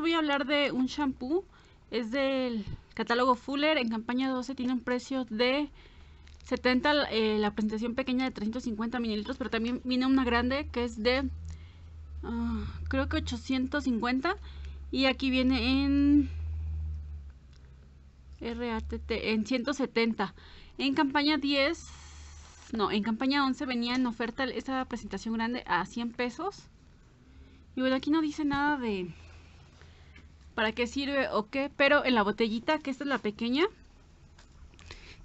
voy a hablar de un shampoo. Es del catálogo Fuller. En campaña 12 tiene un precio de 70 eh, la presentación pequeña de 350 mililitros, pero también viene una grande que es de ah, creo que 850 y aquí viene en RATT en 170. En campaña 10, no, en campaña 11 venía en oferta esta presentación grande a 100 pesos. Y bueno, aquí no dice nada de para qué sirve o qué, pero en la botellita, que esta es la pequeña,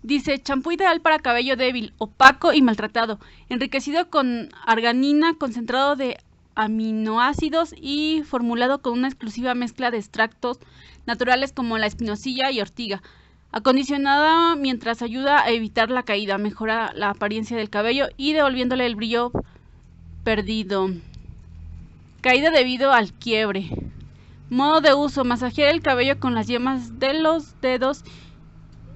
dice champú ideal para cabello débil, opaco y maltratado, enriquecido con arganina, concentrado de aminoácidos y formulado con una exclusiva mezcla de extractos naturales como la espinosilla y ortiga. Acondicionada mientras ayuda a evitar la caída, mejora la apariencia del cabello y devolviéndole el brillo perdido. Caída debido al quiebre. Modo de uso, masajear el cabello con las yemas de los dedos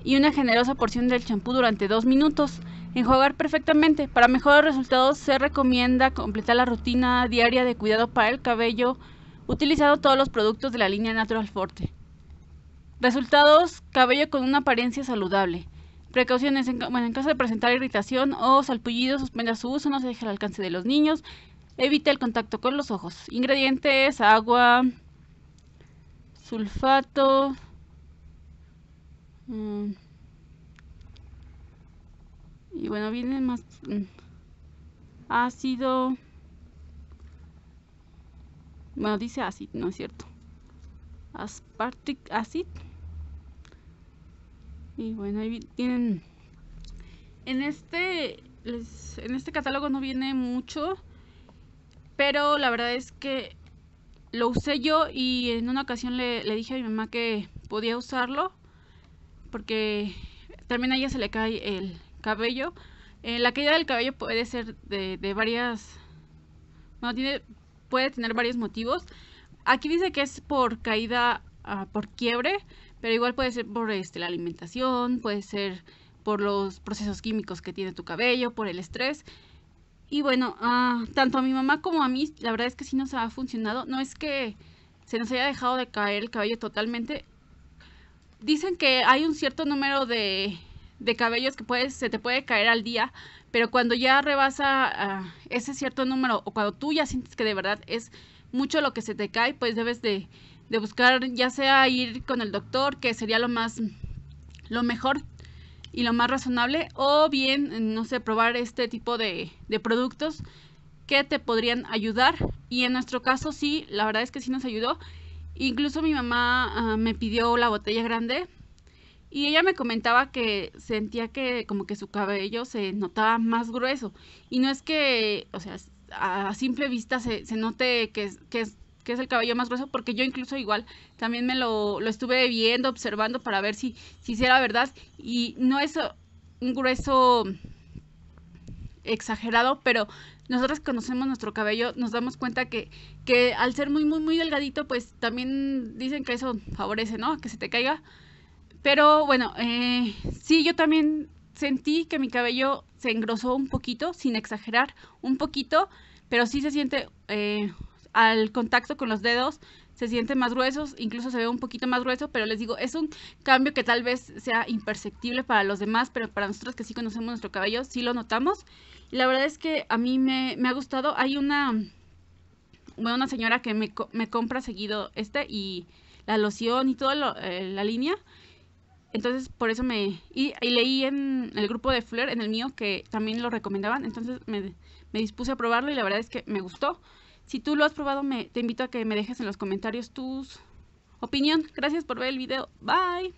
y una generosa porción del champú durante dos minutos. Enjuagar perfectamente. Para mejores resultados se recomienda completar la rutina diaria de cuidado para el cabello utilizando todos los productos de la línea Natural Forte. Resultados, cabello con una apariencia saludable. Precauciones, en, caso de presentar irritación o salpullido, suspenda su uso, no se deje al alcance de los niños, evite el contacto con los ojos. Ingredientes, agua, sulfato. Mm. Y bueno, viene más mm, ácido. Bueno, dice ácido, no es cierto. Aspartic acid. Y bueno, ahí tienen. En este, en este catálogo no viene mucho. Pero la verdad es que lo usé yo y en una ocasión le, dije a mi mamá que podía usarlo porque también a ella se le cae el cabello. Eh, la caída del cabello puede ser de, varias... no tiene, puede tener varios motivos. Aquí dice que es por caída, ah, por quiebre, pero igual puede ser por este, la alimentación, puede ser por los procesos químicos que tiene tu cabello, por el estrés. Y bueno, ah, tanto a mi mamá como a mí, la verdad es que sí nos ha funcionado. No es que se nos haya dejado de caer el cabello totalmente. Dicen que hay un cierto número de, cabellos que puedes, se te puede caer al día, pero cuando ya rebasa ah, ese cierto número o cuando tú ya sientes que de verdad es mucho lo que se te cae, pues debes de, de buscar ya sea ir con el doctor, que sería lo más, lo mejor y lo más razonable, o bien, no sé, probar este tipo de, productos que te podrían ayudar. Y en nuestro caso sí, la verdad es que sí nos ayudó. Incluso mi mamá ah, me pidió la botella grande y ella me comentaba que sentía que como que su cabello se notaba más grueso. Y no es que, o sea, a simple vista se, note que, que, es que es el cabello más grueso, porque yo incluso igual también me lo, estuve viendo, observando para ver si, si era verdad. Y no es un grueso exagerado, pero nosotros conocemos nuestro cabello, nos damos cuenta que, que al ser muy, muy, muy delgadito, pues también dicen que eso favorece, ¿no? Que se te caiga. Pero bueno, eh, sí, yo también sentí que mi cabello se engrosó un poquito, sin exagerar, un poquito, pero sí se siente eh, al contacto con los dedos se siente más gruesos, incluso se ve un poquito más grueso, pero les digo, es un cambio que tal vez sea imperceptible para los demás, pero para nosotros que sí conocemos nuestro cabello, sí lo notamos. Y la verdad es que a mí me, ha gustado. Hay una, una señora que me, me, compra seguido este y la loción y toda eh, la línea. Entonces, por eso me... Y, leí en el grupo de Fleur, en el mío, que también lo recomendaban. Entonces, me, me dispuse a probarlo y la verdad es que me gustó. Si tú lo has probado, me, te invito a que me dejes en los comentarios tus opinión. Gracias por ver el video. Bye.